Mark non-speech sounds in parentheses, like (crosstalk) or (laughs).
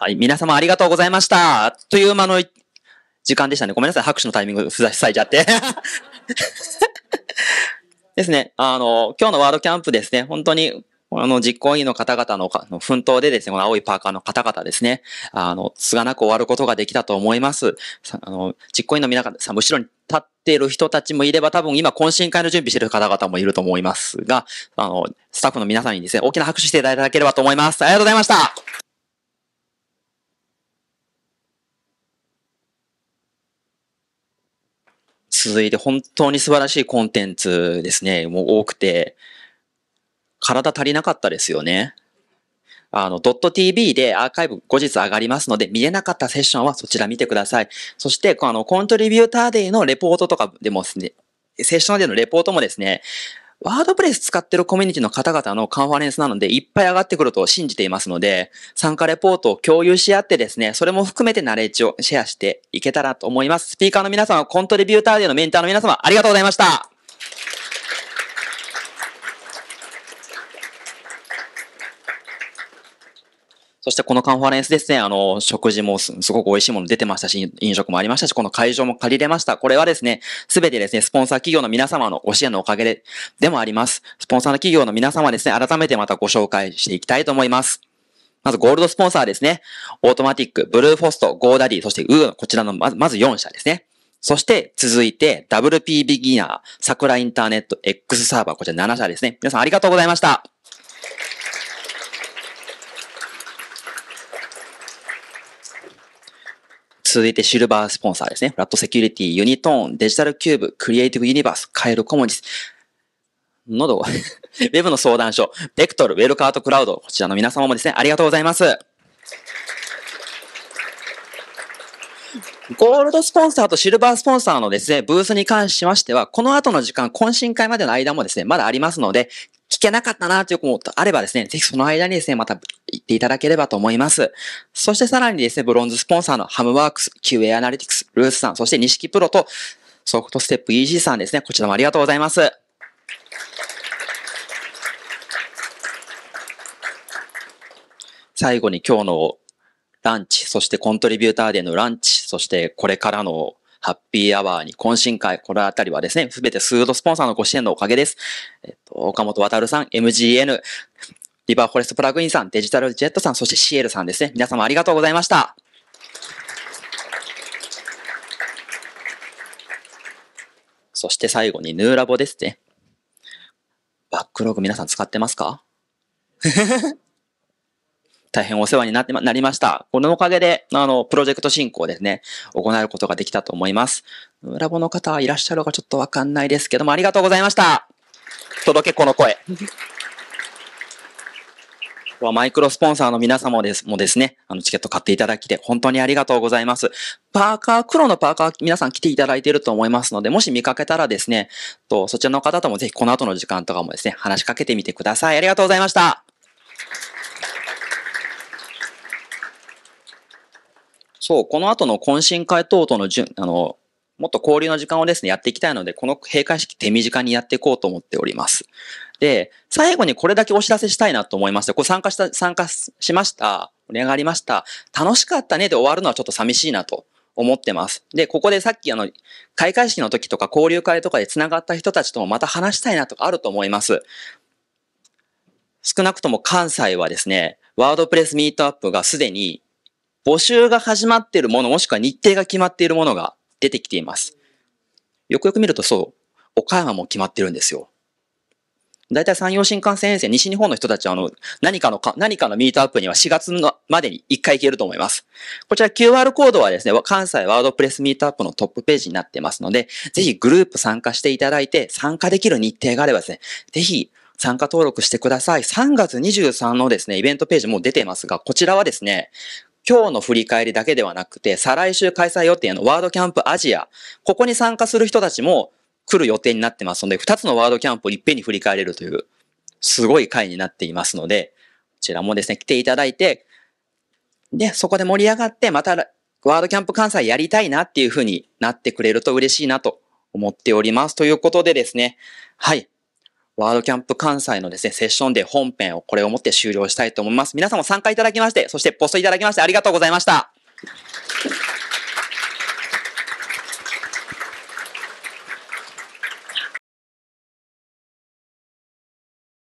はい、皆様ありがとうございました。という間の時間でしたね。ごめんなさい。拍手のタイミングふざさいちゃって。(laughs) ですね。あの、今日のワードキャンプですね。本当に、あの、実行委員の方々の奮闘でですね、この青いパーカーの方々ですね、あの、すがなく終わることができたと思います。あの、実行委員の皆さん、後ろに立っている人たちもいれば、多分今懇親会の準備している方々もいると思いますが、あの、スタッフの皆さんにですね、大きな拍手していただければと思います。ありがとうございました。続いて本当に素晴らしいコンテンツですね。もう多くて、体足りなかったですよね。あの、ドット .tv でアーカイブ後日上がりますので、見れなかったセッションはそちら見てください。そして、あの、コントリビューターデーのレポートとかでもですね、セッションでのレポートもですね、ワードプレス使ってるコミュニティの方々のカンファレンスなのでいっぱい上がってくると信じていますので、参加レポートを共有し合ってですね、それも含めてナレッジをシェアしていけたらと思います。スピーカーの皆様、コントリビューターでのメンターの皆様、ありがとうございました。そしてこのカンファレンスですね、あの、食事もすごく美味しいもの出てましたし、飲食もありましたし、この会場も借りれました。これはですね、すべてですね、スポンサー企業の皆様のご支援のおかげで、でもあります。スポンサーの企業の皆様ですね、改めてまたご紹介していきたいと思います。まずゴールドスポンサーですね。オートマティック、ブルーフォスト、ゴーダディ、そしてウーのこちらのまずまず4社ですね。そして続いて WP ビギナー、桜インターネット、X サーバー、こちら7社ですね。皆さんありがとうございました。続いてシルバースポンサーですね。フラットセキュリティ、ユニトーン、デジタルキューブ、クリエイティブユニバース、カエルコモニス、喉、(laughs) ウェブの相談所、ベクトル、ウェルカートクラウド、こちらの皆様もですね、ありがとうございます。ゴールドスポンサーとシルバースポンサーのですね、ブースに関しましては、この後の時間、懇親会までの間もですね、まだありますので、聞けなかったなということあればですね、ぜひその間にですね、また言っていただければと思います。そしてさらにですね、ブロンズスポンサーのハムワークス、QA アナリティクス、ルースさん、そして西木プロとソフトステップ EG さんですね、こちらもありがとうございます。最後に今日のランチ、そしてコントリビューターでのランチ、そしてこれからのハッピーアワーに懇親会、このあたりはですね、すべてスードスポンサーのご支援のおかげです。えっと、岡本渡さん、MGN、リバーフォレストプラグインさん、デジタルジェットさん、そしてシエルさんですね。皆様ありがとうございました。そして最後にヌーラボですね。バックログ皆さん使ってますか (laughs) 大変お世話になって、なりました。このおかげで、あの、プロジェクト進行ですね、行うことができたと思います。ラボの方いらっしゃるかちょっとわかんないですけども、ありがとうございました。届けこの声。(laughs) はマイクロスポンサーの皆様ですもですね、あのチケット買っていただきて、本当にありがとうございます。パーカー、黒のパーカー皆さん来ていただいていると思いますので、もし見かけたらですね、とそちらの方ともぜひこの後の時間とかもですね、話しかけてみてください。ありがとうございました。そう、この後の懇親会等々のじゅあの、もっと交流の時間をですね、やっていきたいので、この閉会式手短にやっていこうと思っております。で、最後にこれだけお知らせしたいなと思いまして、こ参加した、参加しました。盛り上がりました。楽しかったねで終わるのはちょっと寂しいなと思ってます。で、ここでさっきあの、開会式の時とか交流会とかで繋がった人たちともまた話したいなとかあると思います。少なくとも関西はですね、ワードプレスミートアップがすでに募集が始まっているもの、もしくは日程が決まっているものが出てきています。よくよく見るとそう、岡山も決まってるんですよ。だいたい山陽新幹線沿線、西日本の人たちは、あの、何かのか、何かのミートアップには4月のまでに1回行けると思います。こちら QR コードはですね、関西ワードプレスミートアップのトップページになってますので、ぜひグループ参加していただいて、参加できる日程があればですね、ぜひ参加登録してください。3月23のですね、イベントページも出てますが、こちらはですね、今日の振り返りだけではなくて、再来週開催予定のワードキャンプアジア、ここに参加する人たちも来る予定になってますので、2つのワードキャンプをいっぺんに振り返れるという、すごい回になっていますので、こちらもですね、来ていただいて、で、そこで盛り上がって、またワードキャンプ関西やりたいなっていうふうになってくれると嬉しいなと思っております。ということでですね、はい。ワードキャンプ関西のですね、セッションで本編をこれをもって終了したいと思います。皆さんも参加いただきまして、そしてポストいただきましてありがとうございました。